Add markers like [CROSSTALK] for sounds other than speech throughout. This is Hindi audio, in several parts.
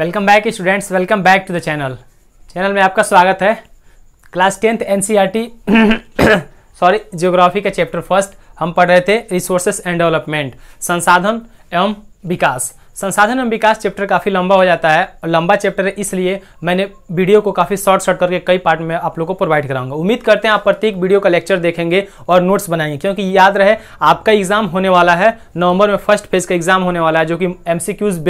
welcome back students welcome back to the channel channel में आपका स्वागत है क्लास टेंथ एन सॉरी जियोग्राफी का चैप्टर फर्स्ट हम पढ़ रहे थे रिसोर्सेस एंड डेवलपमेंट संसाधन एवं विकास संसाधन एवं विकास चैप्टर काफ़ी लंबा हो जाता है और लंबा चैप्टर है इसलिए मैंने वीडियो को काफ़ी शॉर्ट शॉर्ट करके कई पार्ट में आप लोग को प्रोवाइड कराऊंगा उम्मीद करते हैं आप प्रत्येक वीडियो का लेक्चर देखेंगे और नोट्स बनाएंगे क्योंकि याद रहे आपका एग्जाम होने वाला है नवंबर में फर्स्ट फेज का एग्जाम होने वाला है जो कि एम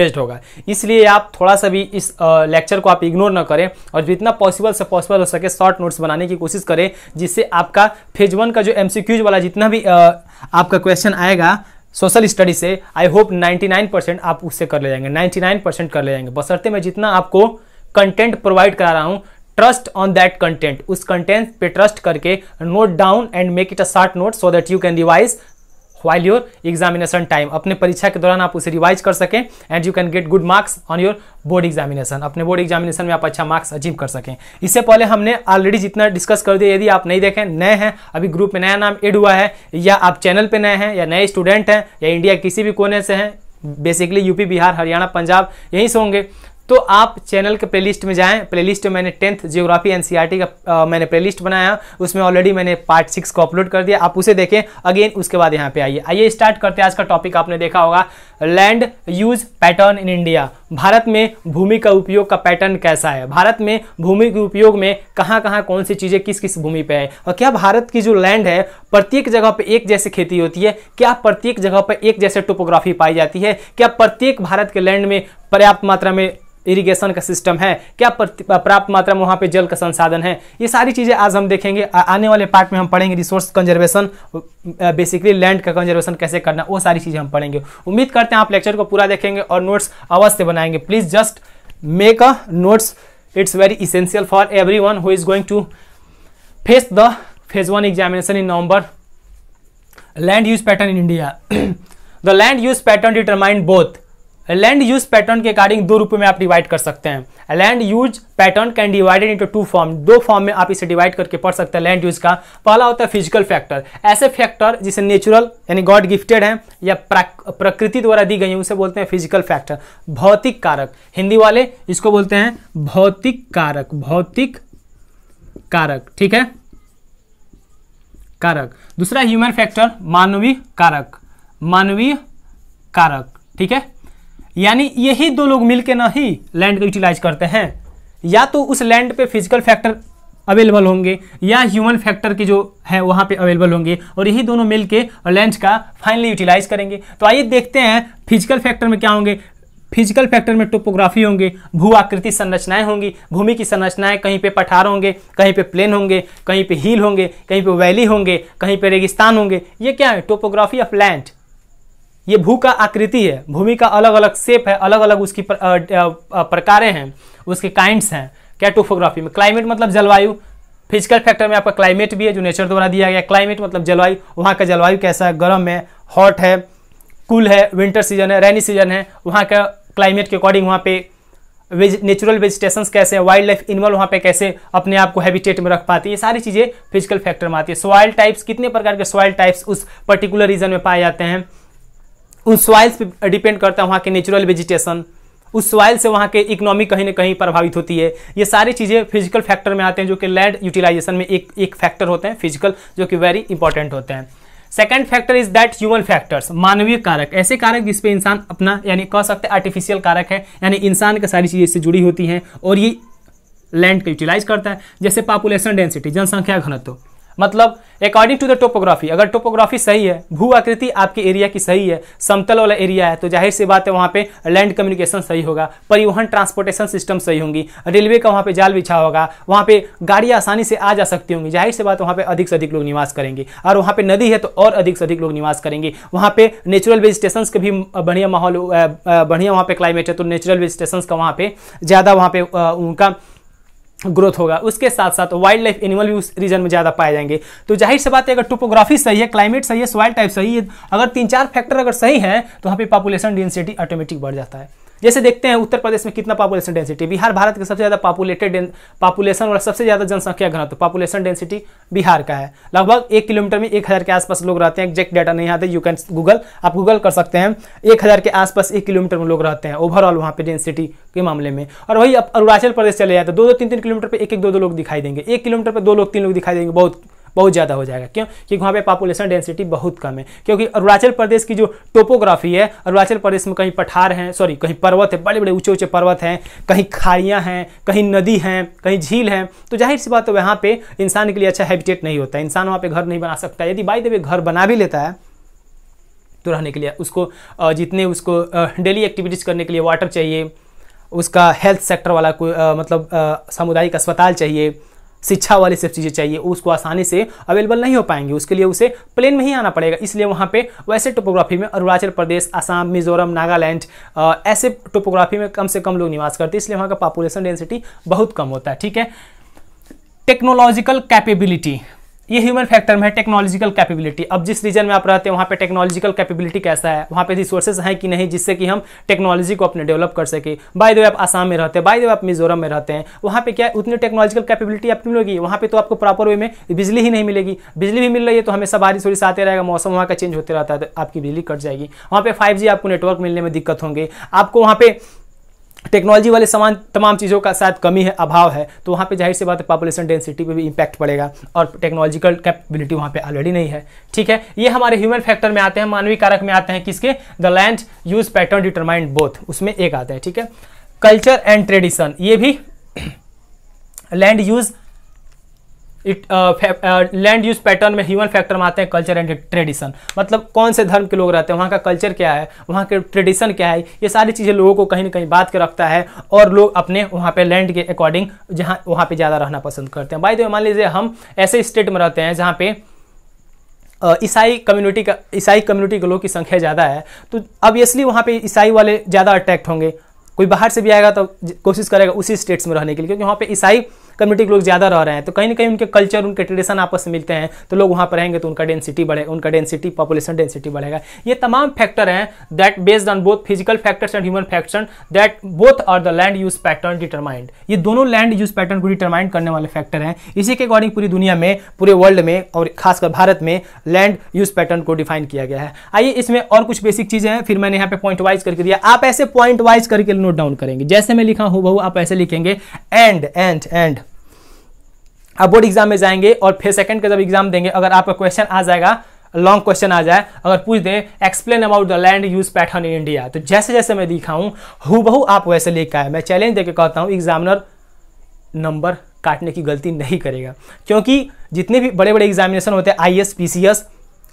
बेस्ड होगा इसलिए आप थोड़ा सा भी इस लेक्चर को आप इग्नोर न करें और जितना पॉसिबल से पॉसिबल हो सके शॉर्ट नोट्स बनाने की कोशिश करें जिससे आपका फेज वन का जो एम वाला जितना भी आपका क्वेश्चन आएगा सोशल स्टडी से आई होप 99 परसेंट आप उससे कर ले जाएंगे 99 परसेंट कर ले जाएंगे बसरते मैं जितना आपको कंटेंट प्रोवाइड करा रहा हूँ ट्रस्ट ऑन दैट कंटेंट उस कंटेंट पे ट्रस्ट करके note down and make it a short note so that you can revise while your examination time अपने परीक्षा के दौरान आप उसे रिवाइज कर सकें and you can get good marks on your board examination अपने बोर्ड एग्जामिनेशन में आप अच्छा मार्क्स अचीव कर सकें इससे पहले हमने ऑलरेडी जितना डिस्कस कर दिया यदि आप नहीं देखें नए हैं अभी ग्रुप में नया नाम एड हुआ है या आप चैनल पर नए हैं या नए स्टूडेंट हैं या इंडिया किसी भी कोने से हैं बेसिकली यूपी बिहार हरियाणा पंजाब यहीं से होंगे तो आप चैनल के प्लेलिस्ट में जाएं प्लेलिस्ट में मैंने टेंथ जियोग्राफी एनसीईआरटी का आ, मैंने प्लेलिस्ट बनाया उसमें ऑलरेडी मैंने पार्ट सिक्स को अपलोड कर दिया आप उसे देखें अगेन उसके बाद यहाँ पे आइए आइए स्टार्ट करते हैं आज का टॉपिक आपने देखा होगा land use pattern in India Bharat में भूमि का उपयोग का पैटर्न कैसा है भारत में भूमि के उपयोग में कहाँ कहाँ कौन सी चीज़ें किस किस भूमि पर है और क्या भारत की जो लैंड है प्रत्येक जगह पर एक जैसे खेती होती है क्या प्रत्येक जगह पर एक जैसे टोपोग्राफी पाई जाती है क्या प्रत्येक भारत के लैंड में पर्याप्त मात्रा में इरिगेशन का सिस्टम है क्या पर्याप्त मात्रा में वहाँ पे जल का संसाधन है ये सारी चीज़ें आज हम देखेंगे आने वाले पार्ट में हम पढ़ेंगे रिसोर्स कंजर्वेशन बेसिकली लैंड का कंजर्वेशन कैसे करना वो सारी चीज़ें हम पढ़ेंगे उम्मीद करते हैं आप लेक्चर को पूरा देखेंगे और नोट्स अवश्य बनाएंगे please just make a notes it's very essential for every one who is going to face the phase one examination in November land use pattern in India the land use pattern determined both land use pattern के अकॉर्डिंग दो रूप में आप डिवाइड कर सकते हैं land use pattern can divided into two form दो फॉर्म में आप इसे डिवाइड करके पढ़ सकते हैं लैंड यूज का पहला होता है फिजिकल फैक्टर ऐसे फैक्टर जिसे नेचुरल यानी गॉड गिफ्टेड है या प्रकृति द्वारा दी गई है उसे बोलते हैं फिजिकल फैक्टर भौतिक कारक हिंदी वाले इसको बोलते हैं भौतिक कारक भौतिक कारक ठीक है कारक दूसरा ह्यूमन फैक्टर मानवीय कारक मानवीय कारक ठीक है यानी यही दो लोग मिलकर ना ही लैंड को यूटिलाइज करते हैं या तो उस लैंड पे फिजिकल फैक्टर अवेलेबल होंगे या ह्यूमन फैक्टर के जो है वहाँ पे अवेलेबल होंगे और यही दोनों मिलके लैंड का फाइनली यूटिलाइज करेंगे तो आइए देखते हैं फिजिकल फैक्टर में क्या होंगे फिजिकल फैक्टर में टोपोग्राफी होंगे भू आकृति संरचनाएं होंगी भूमि की संरचनाएं कहीं पे पठार होंगे कहीं पे प्लेन होंगे कहीं पे हिल होंगे कहीं पे वैली होंगे कहीं पे रेगिस्तान होंगे ये क्या है टोपोग्राफी ऑफ लैंड ये भू का आकृति है भूमि का अलग अलग सेप है अलग अलग उसकी प्र, प्रकारें हैं उसके काइंड्स हैं क्या टोफोग्राफी में क्लाइमेट मतलब जलवायु फिजिकल फैक्टर में आपका क्लाइमेट भी है जो नेचर द्वारा दिया गया क्लाइमेट मतलब जलवायु वहाँ का जलवायु कैसा है गर्म है हॉट है कूल है विंटर सीजन है रेनी सीजन है वहाँ का क्लाइमेट के अकॉर्डिंग वहाँ पे वेज नेचुरल वेजिटेशन कैसे हैं वाइल्ड लाइफ एनिमल वहाँ पे कैसे अपने आप को हैबिटेट में रख पाती है ये सारी चीज़ें फिजिकल फैक्टर में आती है सॉयल टाइप्स कितने प्रकार के सॉयल टाइप्स उस पर्टिकुलर रीजन में पाए जाते हैं उन सॉइल्स पे डिपेंड करता है वहाँ के नेचुरल वेजिटेशन उस सॉइल से वहाँ के इकोनॉमी कहीं ना कहीं प्रभावित होती है ये सारी चीज़ें फिजिकल फैक्टर में आते हैं जो कि लैंड यूटिलाइजेशन में एक एक फैक्टर होते हैं फिजिकल जो कि वेरी इंपॉर्टेंट होते हैं second factor is that human factors मानवीय कारक ऐसे कारक जिसपे इंसान अपना यानी कह सकते हैं आर्टिफिशियल कारक है यानी इंसान की सारी चीज़ें इससे जुड़ी होती हैं और ये लैंड को यूटिलाइज करता है जैसे पॉपुलेशन डेंसिटी जनसंख्या घनत्व मतलब अकॉर्डिंग टू द टोपोग्राफी अगर टोपोग्राफी सही है भू आकृति आपके एरिया की सही है समतल वाला एरिया है तो जाहिर सी बात है वहाँ पे लैंड कम्युनिकेशन सही होगा परिवहन ट्रांसपोर्टेशन सिस्टम सही होंगी रेलवे का वहाँ पे जाल बिछा होगा वहाँ पे गाड़ी आसानी से आ जा सकती होंगी जाहिर सी बात वहाँ पर अधिक से अधिक लोग निवास करेंगे और वहाँ पर नदी है तो और अधिक से अधिक लोग निवास करेंगे वहाँ पर नेचुरल वेजिटेशन का भी बढ़िया माहौल बढ़िया वहाँ पर क्लाइमेट है तो नेचुरल वेजिटेशन का वहाँ पर ज़्यादा वहाँ पर उनका ग्रोथ होगा उसके साथ साथ वाइल्ड लाइफ एनिमल भी उस रीजन में ज़्यादा पाए जाएंगे तो जाहिर सी बात है अगर टोपोग्राफी सही है क्लाइमेट सही है सॉइल टाइप सही है अगर तीन चार फैक्टर अगर सही है तो वहाँ पे पॉपुलेशन डेंसिटी ऑटोमेटिक बढ़ जाता है जैसे देखते हैं उत्तर प्रदेश में कितना पॉपुलेशन डेंसिटी बिहार भारत के सबसे ज़्यादा पॉपुलेटेड पॉपुलेशन और सबसे ज़्यादा जनसंख्या घनत्व पॉपुलेशन डेंसिटी बिहार का है लगभग एक किलोमीटर में एक हज़ार के आसपास लोग रहते हैं एग्जैक्ट डाटा नहीं आते यू कैन गूगल आप गूगल कर सकते हैं एक हज़ार के आसपास एक किलोमीटर में लोग रहते हैं ओवरऑल वहां पर डेंसिटी के मामले में और वही अरुणाचल प्रदेश चले जाते हैं तो दो दो तीन तीन किलोमीटर पर एक एक दो दो लोग दिखाई देंगे एक किलोमीटर पर दो लोग तीन लोग दिखाई देंगे बहुत बहुत ज़्यादा हो जाएगा क्यों क्योंकि वहाँ पे पॉपुलेशन डेंसिटी बहुत कम है क्योंकि अरुणाचल प्रदेश की जो टोपोग्राफी है अरुणाचल प्रदेश में कहीं पठार हैं सॉरी कहीं पर्वत है बड़े बड़े ऊँचे ऊँचे पर्वत हैं कहीं खाड़ियाँ हैं कहीं नदी हैं कहीं झील हैं तो जाहिर सी बात है वहाँ पर इंसान के लिए अच्छा हैबिटेट नहीं होता इंसान वहाँ पर घर नहीं बना सकता यदि बाई देवे घर बना भी लेता है तो रहने के लिए उसको जितने उसको डेली एक्टिविटीज़ करने के लिए वाटर चाहिए उसका हेल्थ सेक्टर वाला कोई मतलब सामुदायिक अस्पताल चाहिए शिक्षा वाली सब चीज़ें चाहिए उसको आसानी से अवेलेबल नहीं हो पाएंगी उसके लिए उसे प्लेन में ही आना पड़ेगा इसलिए वहाँ पे वैसे टोपोग्राफी में अरुणाचल प्रदेश आसाम मिजोरम नागालैंड ऐसे टोपोग्राफी में कम से कम लोग निवास करते हैं इसलिए वहाँ का पॉपुलेशन डेंसिटी बहुत कम होता है ठीक है टेक्नोलॉजिकल कैपेबिलिटी ये ह्यूमन फैक्टर में है टेक्नोलॉजिकल कैपेबिलिटी अब जिस रीजन में आप रहते हैं वहाँ पे टेक्नोलॉजिकल कैपेबिलिटी कैसा है वहाँ पे रिसोर्सेज हैं कि नहीं जिससे कि हम टेक्नोलॉजी को अपने डेवलप कर सके बाय द वे आप आसाम में रहते हैं बाय द वे आप मिजोरम में रहते हैं वहाँ पे क्या है उतनी टेक्नोलॉजिकल कैपेबिलिटी आपकी मिलेगी वहाँ पे तो आपको प्रॉपर वे में बिजली ही नहीं मिलेगी बिजली भी मिल रही है तो हमेशा बारिश वरिश आते रहेगा मौसम वहाँ का चेंज होते रहता है तो आपकी बिजली कट जाएगी वहाँ पर फाइव आपको नेटवर्क मिलने में दिक्कत होंगे आपको वहाँ पर टेक्नोलॉजी वाले सामान तमाम चीज़ों का शायद कमी है अभाव है तो वहाँ पे जाहिर सी बात है पॉपुलेशन डेंसिटी पे भी इम्पैक्ट पड़ेगा और टेक्नोलॉजिकल कैपेबिलिटी वहाँ पे ऑलरेडी नहीं है ठीक है ये हमारे ह्यूमन फैक्टर में आते हैं मानवीय कारक में आते हैं किसके the land use pattern determined both उसमें एक आते हैं ठीक है कल्चर एंड ट्रेडिशन ये भी land [CLEARS THROAT] use land use pattern में ह्यूमन फैक्टर में आते हैं कल्चर एंड ट्रेडिशन मतलब कौन से धर्म के लोग रहते हैं वहाँ का कल्चर क्या है वहाँ के ट्रेडिशन क्या है ये सारी चीज़ें लोगों को कहीं ना कहीं बात के रखता है और लोग अपने वहाँ पे लैंड के अकॉर्डिंग जहाँ वहाँ पे ज़्यादा रहना पसंद करते हैं बाई तो मान लीजिए हम ऐसे स्टेट में रहते हैं जहाँ पे uh, ईसाई कम्युनिटी का ईसाई कम्युनिटी के लोगों की संख्या ज़्यादा है तो ऑब्वियसली वहाँ पे ईसाई वाले ज़्यादा अट्रैक्ट होंगे कोई बाहर से भी आएगा तो कोशिश करेगा उसी स्टेट्स में रहने के लिए क्योंकि वहाँ पे ईसाई कम्युनिटी के लोग ज़्यादा रह रहे हैं तो कहीं ना कहीं उनके कल्चर उनके ट्रेडिशन आपस में मिलते हैं तो लोग वहाँ पर रहेंगे तो उनका डेंसिटी बढ़े उनका डेंसिटी पॉपुलेशन डेंसिटी बढ़ेगा ये तमाम फैक्टर हैं that based on both physical factors and human factors that both are the land use pattern determined ये दोनों लैंड यूज पैटर्न को डिटरमाइंड करने वाले फैक्टर हैं इसी के अकॉर्डिंग पूरी दुनिया में पूरे वर्ल्ड में और खासकर भारत में लैंड यूज पैटर्न को डिफाइन किया गया है आइए इसमें और कुछ बेसिक चीज़ें हैं फिर मैंने यहाँ पे पॉइंट वाइज करके दिया आप ऐसे पॉइंट वाइज करके नोट डाउन करेंगे जैसे मैं लिखा हूँ बहू आप ऐसे लिखेंगे एंड एंड एंड आप बोर्ड एग्जाम में जाएंगे और फिर सेकंड का जब एग्जाम देंगे अगर आपका क्वेश्चन आ जाएगा लॉन्ग क्वेश्चन आ जाए अगर पूछ दें explain about the land use pattern in India तो जैसे जैसे मैं दिखाऊं हूबहू आप वैसे लेकर आए मैं चैलेंज देकर कहता हूं एग्जामिनर नंबर काटने की गलती नहीं करेगा क्योंकि जितने भी बड़े बड़े एग्जामिनेशन होते हैं I S P C S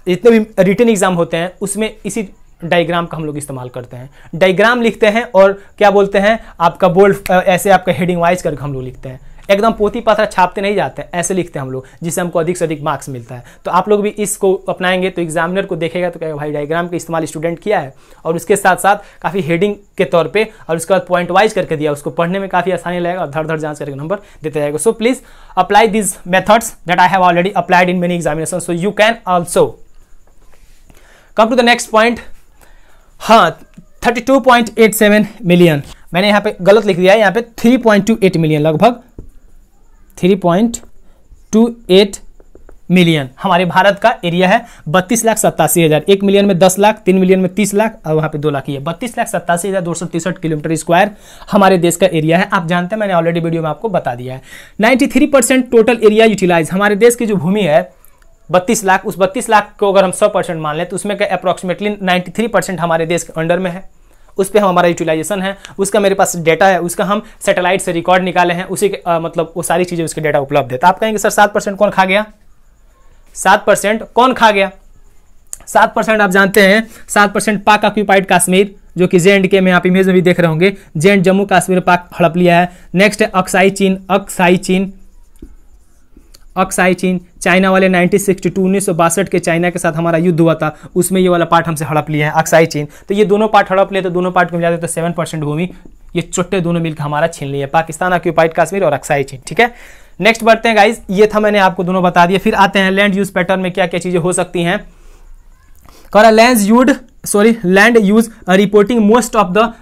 जितने भी रिटर्न एग्जाम होते हैं उसमें इसी डायग्राम का हम लोग इस्तेमाल करते हैं डायग्राम लिखते हैं और क्या बोलते हैं आपका बोल्ड ऐसे आपका हेडिंग वाइज करके हम लोग लिखते हैं एकदम पोथी पात्र छापते नहीं जाते ऐसे लिखते हैं हम लोग जिससे हमको अधिक से अधिक मार्क्स मिलता है तो आप लोग भी इसको अपनाएंगे तो एग्जामिनर को देखेगा तो क्या भाई डायग्राम का इस्तेमाल स्टूडेंट किया है और उसके साथ साथ काफ़ी हेडिंग के तौर पर और उसके बाद पॉइंट वाइज करके दिया उसको पढ़ने में काफ़ी आसानी लगेगा और धड़ धड़ जाँच करके नंबर देते जाएगा so please apply this methods that I have already applied in many examination so you can also come to the next point हाँ 32.87 मिलियन मैंने यहाँ पे गलत लिख दिया है यहाँ पे 3.28 मिलियन लगभग three point two eight million हमारे भारत का एरिया है बत्तीस लाख सत्तासी हज़ार एक मिलियन में दस लाख तीन मिलियन में तीस लाख और वहां पे दो लाख ही है बत्तीस लाख सत्तासी हज़ार दो सौ तिरसठ किलोमीटर स्क्वायर हमारे देश का एरिया है आप जानते हैं मैंने ऑलरेडी वीडियो में आपको बता दिया है ninety three percent total area utilise हमारे देश की जो भूमि है बत्तीस लाख उस बत्तीस लाख को अगर हम सौ परसेंट मान लें तो उसमें का अप्रोक्सीमेटली नाइन्टी थ्री परसेंट हमारे देश के अंडर में है उस पर हमारा यूटिलाइजेशन है उसका मेरे पास डेटा है उसका हम सेटेलाइट से रिकॉर्ड निकाले हैं उसी के आ, मतलब वो सारी चीज़ें उसके डेटा उपलब्ध है तो आप कहेंगे सर सात परसेंट कौन खा गया सात परसेंट कौन खा गया सात परसेंट आप जानते हैं सात परसेंट पाक ऑक्यूपाइड कश्मीर जो कि जे एंड के में आप इमेज में भी देख रहे होंगे जे एंड जम्मू कश्मीर पाक हड़प लिया है नेक्स्ट है अक्साई चीन अक्साई चीन चीन चाइना वाले 1962 उन्नीस सौ बासठ के चाइना के साथ हमारा युद्ध हुआ था उसमें ये वाला पार्ट हमसे हड़प लिया है चीन तो ये दोनों पार्ट हड़प लिए तो दोनों पार्ट को मिला तो सेवन परसेंट भूमि ये छोटे दोनों मिलकर हमारा छीन लिया पाकिस्तान ऑक्यूपाइड कश्मीर और चीन ठीक है नेक्स्ट बढ़ते हैं गाइज ये था मैंने आपको दोनों बता दिया फिर आते हैं लैंड यूज पैटर्न में क्या क्या चीज़ें हो सकती हैं कर land used sorry land use reporting most of the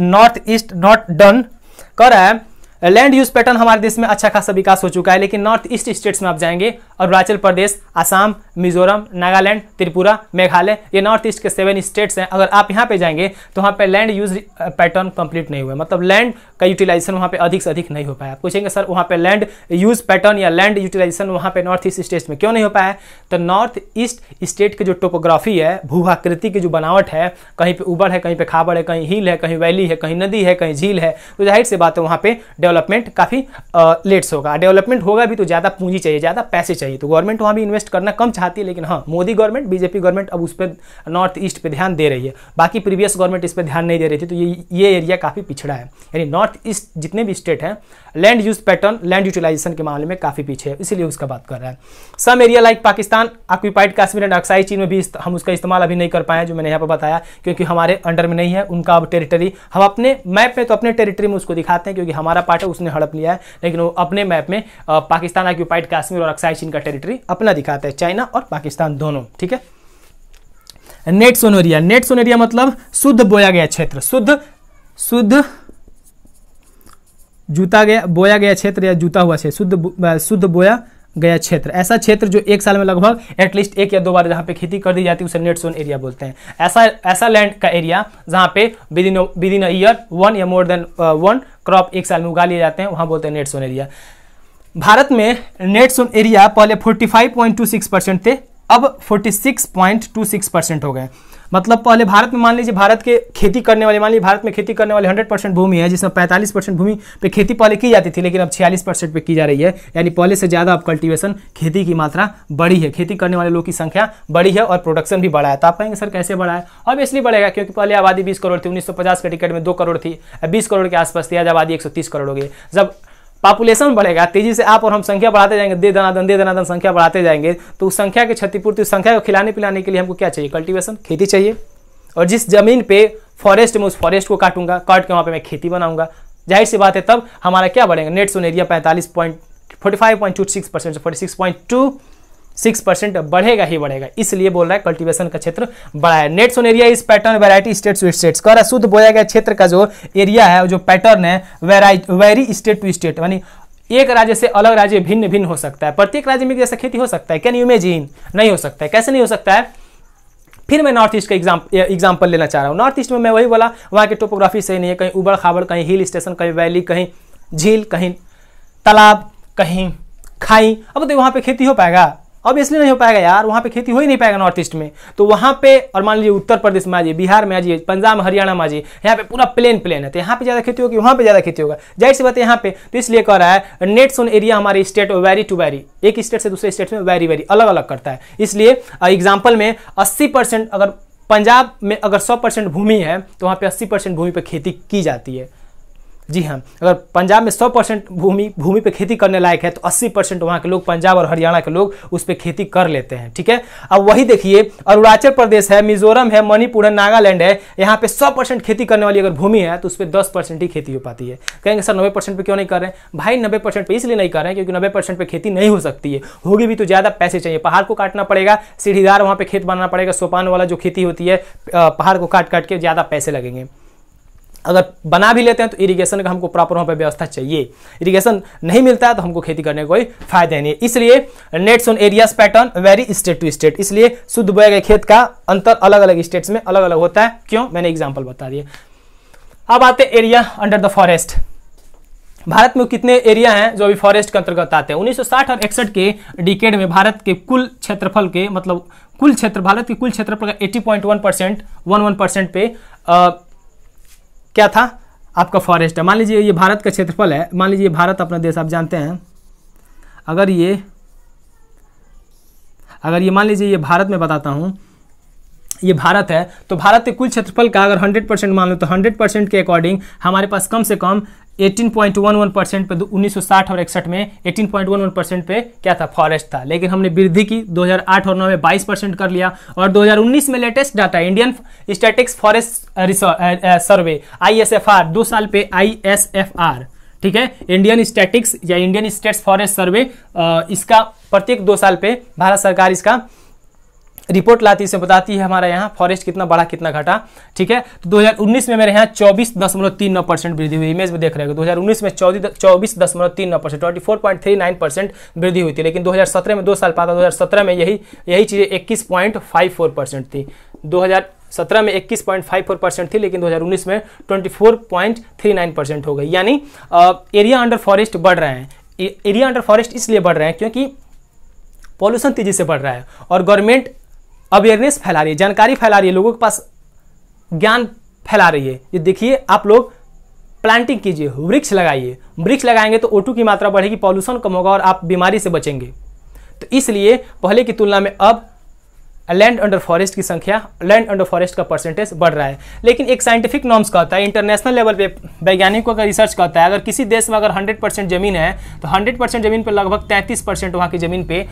north east not done कर रहा है लैंड यूज पैटर्न हमारे देश में अच्छा खासा विकास हो चुका है लेकिन नॉर्थ ईस्ट स्टेट्स में आप जाएंगे अरुणाचल प्रदेश आसाम मिजोरम नागालैंड त्रिपुरा मेघालय ये नॉर्थ ईस्ट के सेवन स्टेट्स हैं अगर आप यहाँ पे जाएंगे तो वहाँ पे लैंड यूज पैटर्न कंप्लीट नहीं हुआ मतलब लैंड का यूटिलाइजेशन वहाँ पे अधिक से अधिक नहीं हो पाया पूछेंगे सर वहाँ पे लैंड यूज पैटर्न या लैंड यूटिलाइजेशन वहाँ पे नॉर्थ ईस्ट स्टेट्स में क्यों नहीं हो पाया तो नॉर्थ ईस्ट स्टेट की जो टोपोग्राफी है आकृति की जो बनावट है कहीं पर उबड़ है कहीं पर खाबड़ है कहीं हिल है कहीं वैली है कहीं नदी है कहीं झील है तो जाहिर सी बात है वहाँ पे डेवलपमेंट काफ़ी लेट से होगा डेवलपमेंट होगा भी तो ज़्यादा पूंजी चाहिए ज़्यादा पैसे चाहिए तो गवर्नमेंट वहाँ भी इन्वेस्ट करना कम चाहती है लेकिन हाँ मोदी गवर्नमेंट बीजेपी गवर्नमेंट अब उस पर नॉर्थ ईस्ट पर ध्यान दे रही है बाकी प्रीवियस गवर्नमेंट इस पर ध्यान नहीं दे रही थी तो ये ये एरिया काफ़ी पिछड़ा है यानी नॉर्थ ईस्ट जितने भी स्टेट हैं land use pattern land utilisation के मामले में काफ़ी पीछे है इसीलिए उसका बात कर रहा है some area like Pakistan occupied Kashmir and Aksai Chin में भी हम उसका इस्तेमाल अभी नहीं कर पाए जो मैंने यहाँ पर बताया क्योंकि हमारे अंडर में नहीं है उनका अब टेरिटरी हम अपने मैप में तो अपने टेरिटरी में उसको दिखाते हैं क्योंकि हमारा पार्ट पार्ट है उसने हड़प लिया है लेकिन वो अपने मैप में पाकिस्तान ऑक्यूपाइड कश्मीर और अक्साई चीन का टेरिटरी अपना दिखाता है चाइना और पाकिस्तान दोनों ठीक है नेट सोनोरिया नेट सोनोरिया मतलब शुद्ध बोया गया क्षेत्र शुद्ध शुद्ध जूता गया बोया गया क्षेत्र या जूता हुआ क्षेत्र शुद्ध शुद्ध बोया गया क्षेत्र ऐसा क्षेत्र जो एक साल में लगभग एटलीस्ट एक या दो बार जहाँ पे खेती कर दी जाती है उसे नेट सोन एरिया बोलते हैं ऐसा ऐसा लैंड का एरिया जहाँ पे within within a year one या मोर देन वन क्रॉप एक साल में उगा लिए जाते हैं वहाँ बोलते हैं नेट सोन एरिया भारत में नेट सोन एरिया पहले फोर्टी परसेंट थे अब फोर्टी परसेंट हो गए मतलब पहले भारत में मान लीजिए भारत के खेती करने वाले मान लीजिए भारत में खेती करने वाले 100 परसेंट भूमि है जिसमें 45 परसेंट भूमि पे खेती पहले की जाती थी लेकिन अब 46 परसेंट पे की जा रही है यानी पहले से ज़्यादा अब कल्टीवेशन खेती की मात्रा बढ़ी है खेती करने वाले लोग की संख्या बढ़ी है और प्रोडक्शन भी बढ़ा है तो आप कहेंगे सर कैसे बढ़ा है अब इसलिए बढ़ेगा क्योंकि पहले आबादी बीस करोड़ थी उन्नीस के टिकट में दो करोड़ थी बीस करोड़ के आसपास थी आज आबादी एक करोड़ हो गई जब पॉपुलेशन बढ़ेगा तेजी से आप और हम संख्या बढ़ाते जाएंगे दे दनादन दे दनादन संख्या बढ़ाते जाएंगे तो उस संख्या की क्षतिपूर्ति संख्या को खिलाने पिलाने के लिए हमको क्या चाहिए कल्टिवेशन खेती चाहिए और जिस जमीन पे फॉरेस्ट में उस फॉरेस्ट को काटूंगा काट के वहाँ पे मैं खेती बनाऊंगा जाहिर सी बात है तब हमारा क्या बढ़ेगा नेट सोन एरिया पैंतालीस point forty five point two six percent से forty six point two six percent बढ़ेगा ही बढ़ेगा इसलिए बोल रहा है कल्टीवेशन का क्षेत्र बड़ा है नेट सोन एरिया इस pattern variety state to states है शुद्ध बोया गया क्षेत्र का जो एरिया है जो पैटर्न है वेरी स्टेट टू स्टेट यानी एक राज्य से अलग राज्य भिन्न भिन्न हो सकता है प्रत्येक राज्य में जैसा खेती हो सकता है कैन यू इमेजिन नहीं हो सकता है कैसे नहीं हो सकता है फिर मैं नॉर्थ ईस्ट का एग्जाम एग्जाम्पल लेना चाह रहा हूँ नॉर्थ ईस्ट में मैं वही बोला वहाँ की टोपोग्राफी सही नहीं है कहीं उबड़ खाबड़ कहीं हिल स्टेशन कहीं वैली कहीं झील कहीं तालाब कहीं खाई अब तो वहाँ पे खेती हो पाएगा ऑब्वियसली नहीं हो पाएगा यार वहाँ पे खेती हो ही नहीं पाएगा नॉर्थ ईस्ट में तो वहाँ पे और मान लीजिए उत्तर प्रदेश में आजिए बिहार में आजिए पंजाब हरियाणा में आजिए यहाँ पे पूरा प्लेन प्लेन है तो यहाँ पे ज़्यादा खेती होगी वहाँ पे ज़्यादा खेती होगा जाहिर सी बात है यहाँ पे तो इसलिए कह रहा है नेट सोन एरिया हमारे स्टेट वेरी टू वेरी एक स्टेट से दूसरे स्टेट में वेरी वेरी अलग अलग करता है इसलिए एग्जाम्पल में अस्सी अगर पंजाब में अगर सौ परसेंट भूमि है तो वहाँ पे अस्सी परसेंट भूमि पर खेती की जाती है जी हाँ अगर पंजाब में सौ परसेंट भूमि भूमि पे खेती करने लायक है तो अस्सी परसेंट वहाँ के लोग पंजाब और हरियाणा के लोग उस पर खेती कर लेते हैं ठीक है अब वही देखिए अरुणाचल प्रदेश है मिजोरम है मणिपुर है नागालैंड है यहाँ पे सौ परसेंट खेती करने वाली अगर भूमि है तो उस पर दस परसेंट ही खेती हो पाती है कहेंगे सर नब्बे परसेंट पर क्यों नहीं कर रहे हैं भाई नब्बे परसेंट पर इसलिए नहीं कर रहे हैं क्योंकि नब्बे परसेंट पर खेती नहीं हो सकती है होगी भी तो ज़्यादा पैसे चाहिए पहाड़ को काटना पड़ेगा सीढ़ीदार वहाँ पर खेत बनाना पड़ेगा सोपान वाला जो खेती होती है पहाड़ को काट काट के ज़्यादा पैसे लगेंगे अगर बना भी लेते हैं तो इरिगेशन का हमको प्रॉपर वहाँ पर व्यवस्था चाहिए इरिगेशन नहीं मिलता है तो हमको खेती करने का कोई फायदा नहीं है इसलिए net sown areas pattern vary state to state इसलिए शुद्ध बोए गए खेत का अंतर अलग अलग स्टेट्स में अलग अलग होता है क्यों मैंने एग्जाम्पल बता दिए अब आते हैं area under the forest Bharat में कितने एरिया हैं जो अभी फॉरेस्ट के अंतर्गत आते हैं 1960 और इकसठ के डिकेड में भारत के कुल क्षेत्रफल के मतलब कुल क्षेत्र भारत के कुल क्षेत्रफल का 80.1 परसेंट वन वन परसेंट पे आ, क्या था आपका फॉरेस्ट है मान लीजिए ये भारत का क्षेत्रफल है मान लीजिए भारत अपना देश आप जानते हैं अगर ये अगर ये मान लीजिए ये भारत में बताता हूँ ये भारत है तो भारत के कुल क्षेत्रफल का अगर 100 परसेंट मान लो तो 100 परसेंट के अकॉर्डिंग हमारे पास कम से कम 18.11 परसेंट पे 1960 और इकसठ में 18.11 परसेंट पे क्या था फॉरेस्ट था लेकिन हमने वृद्धि की 2008 और 9 में 22 परसेंट कर लिया और 2019 में latest data Indian statics forest survey ISFR दो साल पे आईएसएफआर ठीक है इंडियन स्टैटिक्स या इंडियन स्टेट्स फॉरेस्ट सर्वे इसका प्रत्येक दो साल पे भारत सरकार इसका रिपोर्ट लाती है इसमें बताती है हमारे यहाँ फॉरेस्ट कितना बढ़ा कितना घटा ठीक है तो 2019 में मेरे यहाँ चौबीस दशमलव तीन नौ परसेंट वृद्धि हुई इमेज में देख रहे हो 2019 तो में चौबीस दशमलव तीन नौ percent twenty four point three nine percent वृद्धि हुई थी लेकिन 2017 में दो साल पाता 2017 में यही यही चीज़ें इक्कीस पॉइंट फाइव फोर परसेंट थी 2017 में 21.54 परसेंट थी लेकिन 2019 में 24.39 परसेंट हो गई यानी एरिया अंडर फॉरेस्ट बढ़ रहे हैं एरिया अंडर फॉरेस्ट इसलिए बढ़ रहे हैं क्योंकि पॉल्यूशन तेज़ी से बढ़ रहा है और गवर्नमेंट अवेयरनेस फैला रही है जानकारी फैला रही है लोगों के पास ज्ञान फैला रही है ये देखिए आप लोग प्लांटिंग कीजिए वृक्ष लगाइए वृक्ष लगाएंगे तो ओटू की मात्रा बढ़ेगी पॉल्यूशन कम होगा और आप बीमारी से बचेंगे तो इसलिए पहले की तुलना में अब लैंड अंडर फॉरेस्ट की संख्या लैंड अंडर फॉरेस्ट का परसेंटेज बढ़ रहा है लेकिन एक साइंटिफिक नॉर्म्स कहता है इंटरनेशनल लेवल पे वैज्ञानिकों का रिसर्च कहता है अगर किसी देश में अगर 100 परसेंट जमीन है तो 100 परसेंट जमीन पर लगभग 33 परसेंट वहाँ की जमीन पे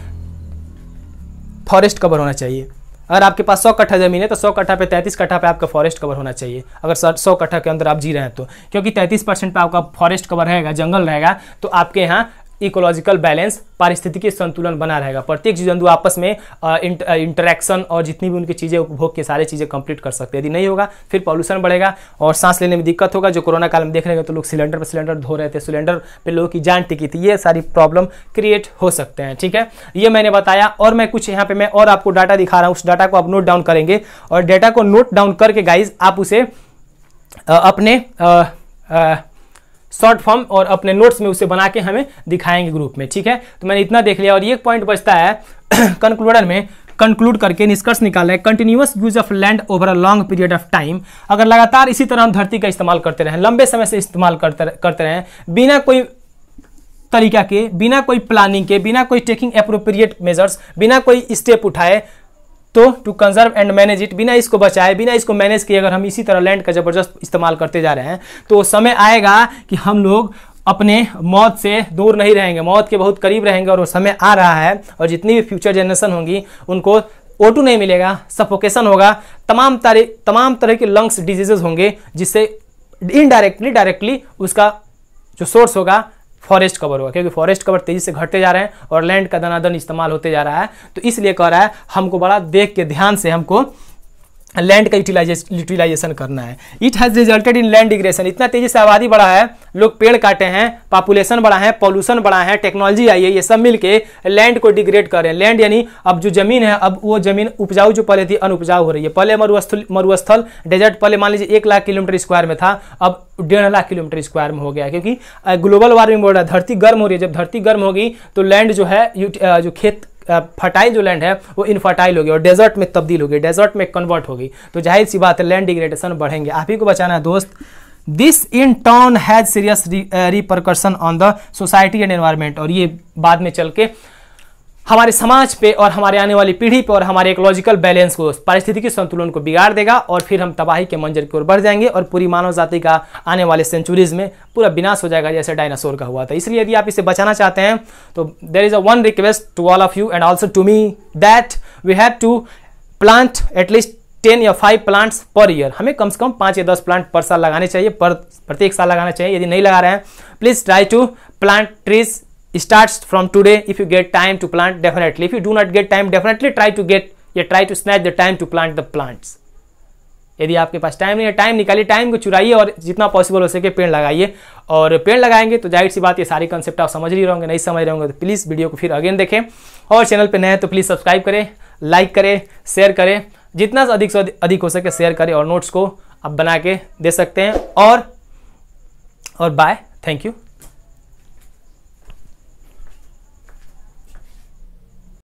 फॉरेस्ट कवर होना चाहिए अगर आपके पास सौ कट्ठा जमीन है तो सौ कट्ठा पे तैंतीस कट्ठा पे आपका फॉरेस्ट कवर होना चाहिए अगर सौ कट्ठा के अंदर आप जी रहे हैं तो क्योंकि तैंतीस परसेंट पर आपका फॉरेस्ट कवर रहेगा जंगल रहेगा तो आपके यहाँ इकोलॉजिकल बैलेंस पारिस्थितिकी संतुलन बना रहेगा प्रत्येक जीव जंतु आपस में इंटरेक्शन और जितनी भी उनकी चीज़ें उपभोग के सारे चीज़ें कंप्लीट कर सकते हैं यदि नहीं होगा फिर पॉल्यूशन बढ़ेगा और सांस लेने में दिक्कत होगा जो कोरोना काल में देख रहे हैं तो लोग सिलेंडर पर सिलेंडर धो रहे थे सिलेंडर पर लोगों की जान टिकी थी ये सारी प्रॉब्लम क्रिएट हो सकते हैं ठीक है ये मैंने बताया और मैं कुछ यहाँ पर मैं और आपको डाटा दिखा रहा हूँ उस डाटा को आप नोट डाउन करेंगे और डाटा को नोट डाउन करके गाइज आप उसे अपने शॉर्ट फॉर्म और अपने नोट्स में उसे बना के हमें दिखाएंगे ग्रुप में ठीक है तो मैंने इतना देख लिया और एक पॉइंट बचता है कंक्लूडर [CLEARS THROAT] में कंक्लूड करके निष्कर्ष निकाल रहे continuous use of land over a long period of time अगर लगातार इसी तरह हम धरती का इस्तेमाल करते रहें लंबे समय से इस्तेमाल करते करते रहें बिना कोई तरीका के बिना कोई प्लानिंग के बिना कोई टेकिंग अप्रोप्रिएट मेजर्स बिना कोई स्टेप उठाए तो to conserve and manage it बिना इसको बचाए बिना इसको मैनेज किए अगर हम इसी तरह लैंड का ज़बरदस्त इस्तेमाल करते जा रहे हैं तो समय आएगा कि हम लोग अपने मौत से दूर नहीं रहेंगे मौत के बहुत करीब रहेंगे और वो समय आ रहा है और जितनी भी फ्यूचर जनरेशन होंगी उनको ओटू नहीं मिलेगा सफोकेशन होगा तमाम तरह तमाम तरह के लंग्स डिजीजेज होंगे जिससे इनडायरेक्टली डायरेक्टली उसका जो सोर्स होगा फॉरेस्ट कवर होगा क्योंकि फॉरेस्ट कवर तेजी से घटते जा रहे हैं और लैंड का दनादन इस्तेमाल होते जा रहा है तो इसलिए कह रहा है हमको बड़ा देख के ध्यान से हमको लैंड का यूटिलाइजेशन यूटिलाइजेशन करना है it has resulted in land degradation इतना तेजी से आबादी बढ़ा है लोग पेड़ काटे हैं पॉपुलेशन बढ़ा है पॉल्यूशन बढ़ा है टेक्नोलॉजी आई है ये सब मिलके लैंड को डिग्रेड कर रहे हैं लैंड यानी अब जो जमीन है अब वो जमीन उपजाऊ जो पहले थी अनुपजाऊ हो रही है पहले मरुस्थल मरुस्थल डेजर्ट पहले मान लीजिए एक लाख किलोमीटर स्क्वायर में था अब डेढ़ लाख किलोमीटर स्क्वायर में हो गया क्योंकि ग्लोबल वार्मिंग बढ़ रहा है धरती गर्म हो रही है जब धरती गर्म होगी तो लैंड जो है जो खेत फर्टाइल जो लैंड है वो इनफर्टाइल होगी और डेजर्ट में तब्दील होगी डेजर्ट में कन्वर्ट होगी तो जाहिर सी बात है लैंड डिग्रेडेशन बढ़ेंगे आप ही को बचाना है दोस्त this in turn has serious repercussion on the society and environment और ये बाद में चल के हमारे समाज पे और हमारे आने वाली पीढ़ी पे और हमारे इकोलॉजिकल बैलेंस को परिस्थिति के संतुलन को बिगाड़ देगा और फिर हम तबाही के मंजर की ओर बढ़ जाएंगे और पूरी मानव जाति का आने वाले सेंचुरीज में पूरा विनाश हो जाएगा जैसे डायनासोर का हुआ था इसलिए यदि आप इसे बचाना चाहते हैं तो there is a one request to all of you and also to me that we have to plant at least ten या फाइव प्लांट्स पर ईयर हमें कम से कम पाँच या दस प्लांट पर साल लगाने चाहिए पर प्रत्येक साल लगाना चाहिए यदि नहीं लगा रहे हैं please try to plant trees starts from today if you get time to plant definitely if you do not get time definitely try to get या try to snatch the time to plant the plants यदि आपके पास टाइम नहीं है टाइम निकालिए टाइम को चुराइए और जितना पॉसिबल हो सके पेड़ लगाइए और पेड़ लगाएंगे तो जाहिर सी बात ये सारी कंसेप्ट आप समझ ही रहोगे नहीं समझ रहे होंगे तो प्लीज़ वीडियो को फिर अगेन देखें और चैनल पर नए हैं तो प्लीज़ सब्सक्राइब करें लाइक करें शेयर करें जितना अधिक से अधिक हो सके शेयर करें और नोट्स को आप बना के दे सकते हैं और और बाय थैंक यू